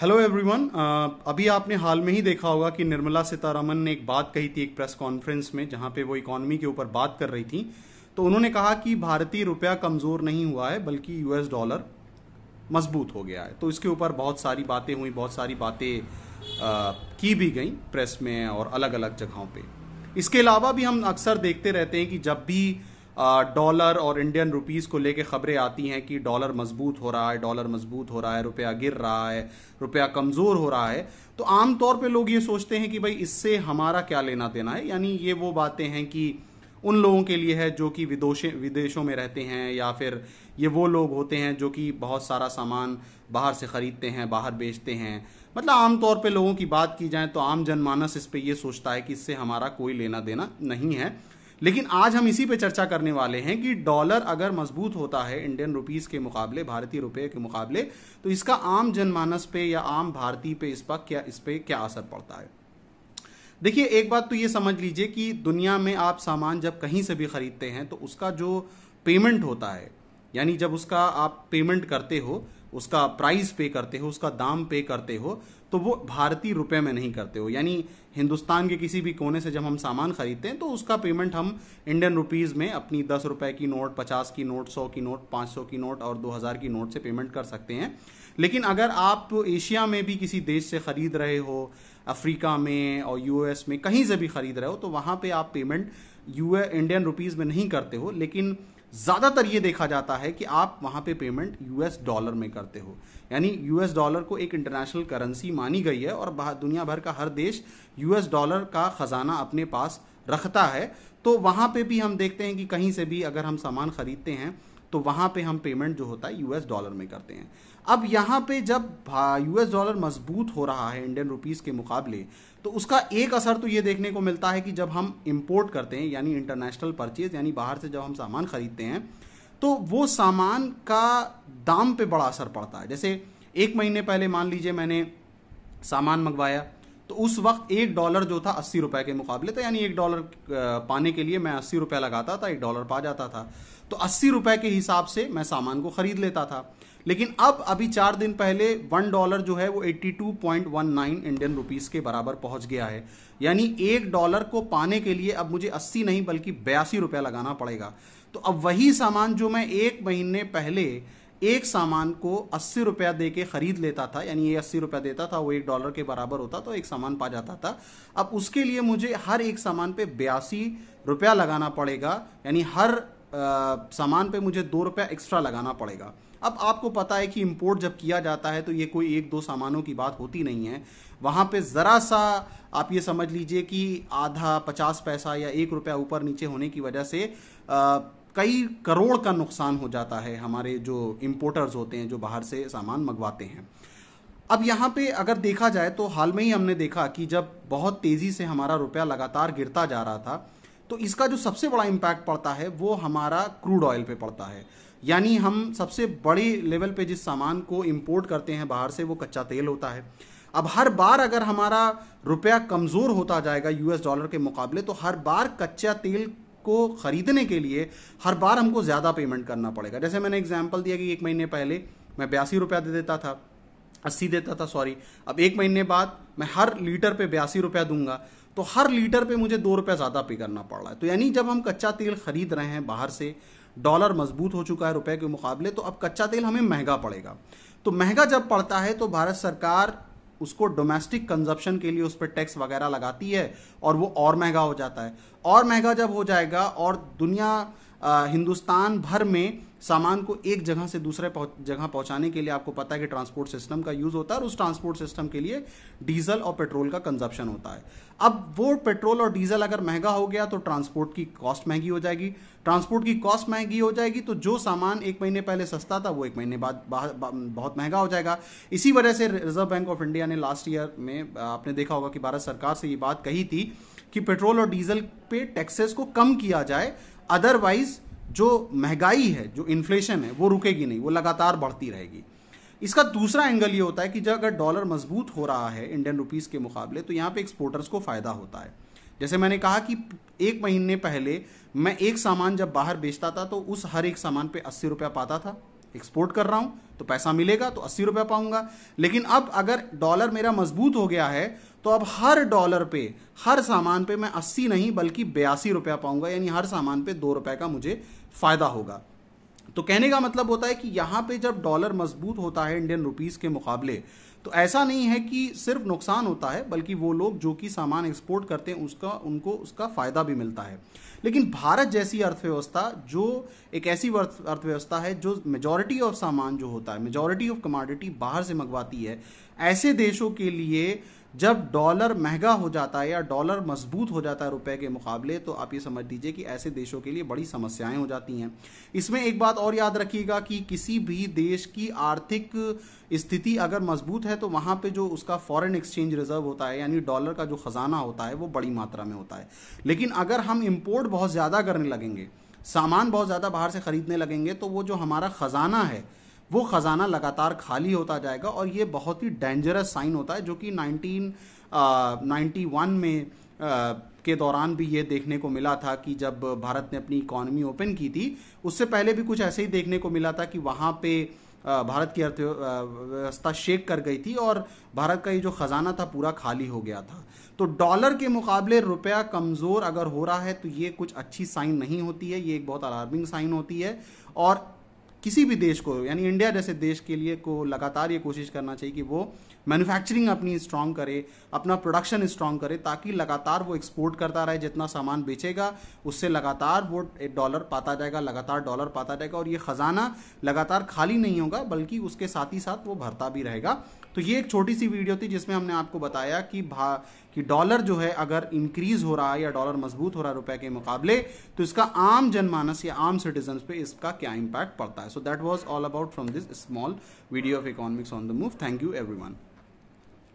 hello everyone uh, अभी आपने हाल में ही देखा होगा कि निर्मला सीतारमन ने एक बात कही थी एक प्रेस कॉन्फ्रेंस में जहां पे वो इकोनॉमी के ऊपर बात कर रही थी तो उन्होंने कहा कि भारतीय रुपया कमज़ोर नहीं हुआ है बल्कि यूएस डॉलर मजबूत हो गया है तो इसके ऊपर बहुत सारी बातें हुई बहुत सारी बातें uh, की भी गई प्रेस में और अलग अलग जगहों पर इसके अलावा भी हम अक्सर देखते रहते हैं कि जब भी डॉलर और इंडियन रुपीज़ को लेके ख़बरें आती हैं कि डॉलर मजबूत हो रहा है डॉलर मजबूत हो रहा है रुपया गिर रहा है रुपया कमज़ोर हो रहा है तो आमतौर पे लोग ये सोचते हैं कि भाई इससे हमारा क्या लेना देना है यानी ये वो बातें हैं कि उन लोगों के लिए है जो कि विदोशे विदेशों में रहते हैं या फिर ये वो लोग होते हैं जो कि बहुत सारा सामान बाहर से ख़रीदते हैं बाहर बेचते हैं मतलब आम तौर पे लोगों की बात की जाए तो आम जनमानस इस पर ये सोचता है कि इससे हमारा कोई लेना देना नहीं है लेकिन आज हम इसी पे चर्चा करने वाले हैं कि डॉलर अगर मजबूत होता है इंडियन रुपीस के मुकाबले भारतीय रुपए के मुकाबले तो इसका आम जनमानस पे या आम भारतीय पे इस पर क्या इस पर क्या असर पड़ता है देखिए एक बात तो ये समझ लीजिए कि दुनिया में आप सामान जब कहीं से भी खरीदते हैं तो उसका जो पेमेंट होता है यानी जब उसका आप पेमेंट करते हो उसका प्राइस पे करते हो उसका दाम पे करते हो तो वो भारतीय रुपए में नहीं करते हो यानी हिंदुस्तान के किसी भी कोने से जब हम सामान खरीदते हैं तो उसका पेमेंट हम इंडियन रुपीज़ में अपनी दस रुपए की नोट पचास की नोट सौ की नोट पाँच सौ की नोट और दो हज़ार की नोट से पेमेंट कर सकते हैं लेकिन अगर आप एशिया में भी किसी देश से ख़रीद रहे हो अफ्रीका में और यूएस में कहीं से भी ख़रीद रहे हो तो वहाँ पर पे आप पेमेंट यू इंडियन रुपीज़ में नहीं करते हो लेकिन ज़्यादातर ये देखा जाता है कि आप वहाँ पे पेमेंट यूएस डॉलर में करते हो यानी यूएस डॉलर को एक इंटरनेशनल करेंसी मानी गई है और दुनिया भर का हर देश यूएस डॉलर का ख़जाना अपने पास रखता है तो वहाँ पे भी हम देखते हैं कि कहीं से भी अगर हम सामान ख़रीदते हैं तो वहां पे हम पेमेंट जो होता है यूएस डॉलर में करते हैं अब यहां पे जब यूएस डॉलर मजबूत हो रहा है इंडियन रुपीस के मुकाबले तो उसका एक असर तो ये देखने को मिलता है कि जब हम इंपोर्ट करते हैं यानी इंटरनेशनल परचेज यानी बाहर से जब हम सामान खरीदते हैं तो वो सामान का दाम पे बड़ा असर पड़ता है जैसे एक महीने पहले मान लीजिए मैंने सामान मंगवाया तो उस वक्त एक डॉलर जो था अस्सी रुपए के मुकाबले तो यानी एक डॉलर पाने के लिए मैं अस्सी रुपए लगाता था एक डॉलर पा जाता था तो अस्सी रुपए के हिसाब से मैं सामान को खरीद लेता था लेकिन अब अभी चार दिन पहले वन डॉलर जो है वो 82.19 इंडियन रुपीस के बराबर पहुंच गया है यानी एक डॉलर को पाने के लिए अब मुझे 80 नहीं बल्कि बयासी रुपया लगाना पड़ेगा तो अब वही सामान जो मैं एक महीने पहले एक सामान को अस्सी रुपया दे के खरीद लेता था यानी ये अस्सी रुपया देता था वो एक डॉलर के बराबर होता तो एक सामान पा जाता था अब उसके लिए मुझे हर एक सामान पे बयासी रुपया लगाना पड़ेगा यानी हर सामान पे मुझे दो रुपया एक्स्ट्रा लगाना पड़ेगा अब आपको पता है कि इम्पोर्ट जब किया जाता है तो ये कोई एक दो सामानों की बात होती नहीं है वहाँ पे ज़रा सा आप ये समझ लीजिए कि आधा पचास पैसा या एक रुपया ऊपर नीचे होने की वजह से आ, कई करोड़ का नुकसान हो जाता है हमारे जो इम्पोर्टर्स होते हैं जो बाहर से सामान मंगवाते हैं अब यहाँ पे अगर देखा जाए तो हाल में ही हमने देखा कि जब बहुत तेज़ी से हमारा रुपया लगातार गिरता जा रहा था तो इसका जो सबसे बड़ा इम्पैक्ट पड़ता है वो हमारा क्रूड ऑयल पे पड़ता है यानी हम सबसे बड़े लेवल पे जिस सामान को इम्पोर्ट करते हैं बाहर से वो कच्चा तेल होता है अब हर बार अगर हमारा रुपया कमज़ोर होता जाएगा यूएस डॉलर के मुकाबले तो हर बार कच्चा तेल को ख़रीदने के लिए हर बार हमको ज़्यादा पेमेंट करना पड़ेगा जैसे मैंने एग्जाम्पल दिया कि एक महीने पहले मैं बयासी रुपया दे देता था अस्सी देता था सॉरी अब एक महीने बाद मैं हर लीटर पे बयासी रुपया दूंगा तो हर लीटर पे मुझे दो रुपया ज़्यादा पे करना पड़ रहा है तो यानी जब हम कच्चा तेल खरीद रहे हैं बाहर से डॉलर मजबूत हो चुका है रुपए के मुकाबले तो अब कच्चा तेल हमें महंगा पड़ेगा तो महंगा जब पड़ता है तो भारत सरकार उसको डोमेस्टिक कंजप्शन के लिए उस पर टैक्स वगैरह लगाती है और वो और महंगा हो जाता है और महंगा जब हो जाएगा और दुनिया हिंदुस्तान भर में सामान को एक जगह से दूसरे जगह पहुंचाने के लिए आपको पता है कि ट्रांसपोर्ट सिस्टम का यूज़ होता है और उस ट्रांसपोर्ट सिस्टम के लिए डीजल और पेट्रोल का कंजप्शन होता है अब वो पेट्रोल और डीजल अगर महंगा हो गया तो ट्रांसपोर्ट की कॉस्ट महंगी हो जाएगी ट्रांसपोर्ट की कॉस्ट महंगी हो जाएगी तो जो सामान एक महीने पहले सस्ता था वो एक महीने बाद बहुत महंगा हो जाएगा इसी वजह से रिजर्व बैंक ऑफ इंडिया ने लास्ट ईयर में आपने देखा होगा कि भारत सरकार से ये बात कही थी कि पेट्रोल और डीजल पे टैक्सेस को कम किया जाए अदरवाइज जो महंगाई है जो इन्फ्लेशन है वो रुकेगी नहीं वो लगातार बढ़ती रहेगी इसका दूसरा एंगल ये होता है कि जब अगर डॉलर मजबूत हो रहा है इंडियन रुपीज़ के मुकाबले तो यहाँ पे एक्सपोर्टर्स को फ़ायदा होता है जैसे मैंने कहा कि एक महीने पहले मैं एक सामान जब बाहर बेचता था तो उस हर एक सामान पे अस्सी रुपया पाता था एक्सपोर्ट कर रहा हूँ तो पैसा मिलेगा तो अस्सी रुपया पाऊंगा लेकिन अब अगर डॉलर मेरा मजबूत हो गया है तो अब हर डॉलर पे हर सामान पे मैं अस्सी नहीं बल्कि बयासी रुपया पाऊंगा यानी हर सामान पे दो रुपये का मुझे फ़ायदा होगा तो कहने का मतलब होता है कि यहां पे जब डॉलर मजबूत होता है इंडियन रुपीज़ के मुकाबले तो ऐसा नहीं है कि सिर्फ नुकसान होता है बल्कि वो लोग जो कि सामान एक्सपोर्ट करते हैं उसका उनको उसका फ़ायदा भी मिलता है लेकिन भारत जैसी अर्थव्यवस्था जो एक ऐसी अर्थव्यवस्था है जो मेजॉरिटी ऑफ सामान जो होता है मेजॉरिटी ऑफ कमोडिटी बाहर से मंगवाती है ऐसे देशों के लिए जब डॉलर महंगा हो जाता है या डॉलर मजबूत हो जाता है रुपए के मुकाबले तो आप ये समझ लीजिए कि ऐसे देशों के लिए बड़ी समस्याएं हो जाती हैं इसमें एक बात और याद रखिएगा कि किसी भी देश की आर्थिक स्थिति अगर मजबूत है तो वहाँ पे जो उसका फॉरेन एक्सचेंज रिजर्व होता है यानी डॉलर का जो खजाना होता है वो बड़ी मात्रा में होता है लेकिन अगर हम इम्पोर्ट बहुत ज़्यादा करने लगेंगे सामान बहुत ज़्यादा बाहर से खरीदने लगेंगे तो वो जो हमारा खजाना है वो ख़जाना लगातार खाली होता जाएगा और ये बहुत ही डेंजरस साइन होता है जो कि नाइनटीन नाइन्टी वन में आ, के दौरान भी ये देखने को मिला था कि जब भारत ने अपनी इकोनॉमी ओपन की थी उससे पहले भी कुछ ऐसे ही देखने को मिला था कि वहाँ पे भारत की अर्थव्यवस्था शेक कर गई थी और भारत का ये जो ख़जाना था पूरा खाली हो गया था तो डॉलर के मुकाबले रुपया कमज़ोर अगर हो रहा है तो ये कुछ अच्छी साइन नहीं होती है ये एक बहुत अलार्मिंग साइन होती है और किसी भी देश को यानी इंडिया जैसे देश के लिए को लगातार ये कोशिश करना चाहिए कि वो मैन्युफैक्चरिंग अपनी स्ट्रांग करे अपना प्रोडक्शन स्ट्रांग करे ताकि लगातार वो एक्सपोर्ट करता रहे जितना सामान बेचेगा उससे लगातार वो डॉलर पाता जाएगा लगातार डॉलर पाता जाएगा और ये ख़जाना लगातार खाली नहीं होगा बल्कि उसके साथ ही साथ वो भरता भी रहेगा तो ये एक छोटी सी वीडियो थी जिसमें हमने आपको बताया कि भा कि डॉलर जो है अगर इंक्रीज हो रहा है या डॉलर मजबूत हो रहा है रुपए के मुकाबले तो इसका आम जनमानस या आम सिटीजन पे इसका क्या इंपैक्ट पड़ता है so that was all about from this small video of economics on the move thank you every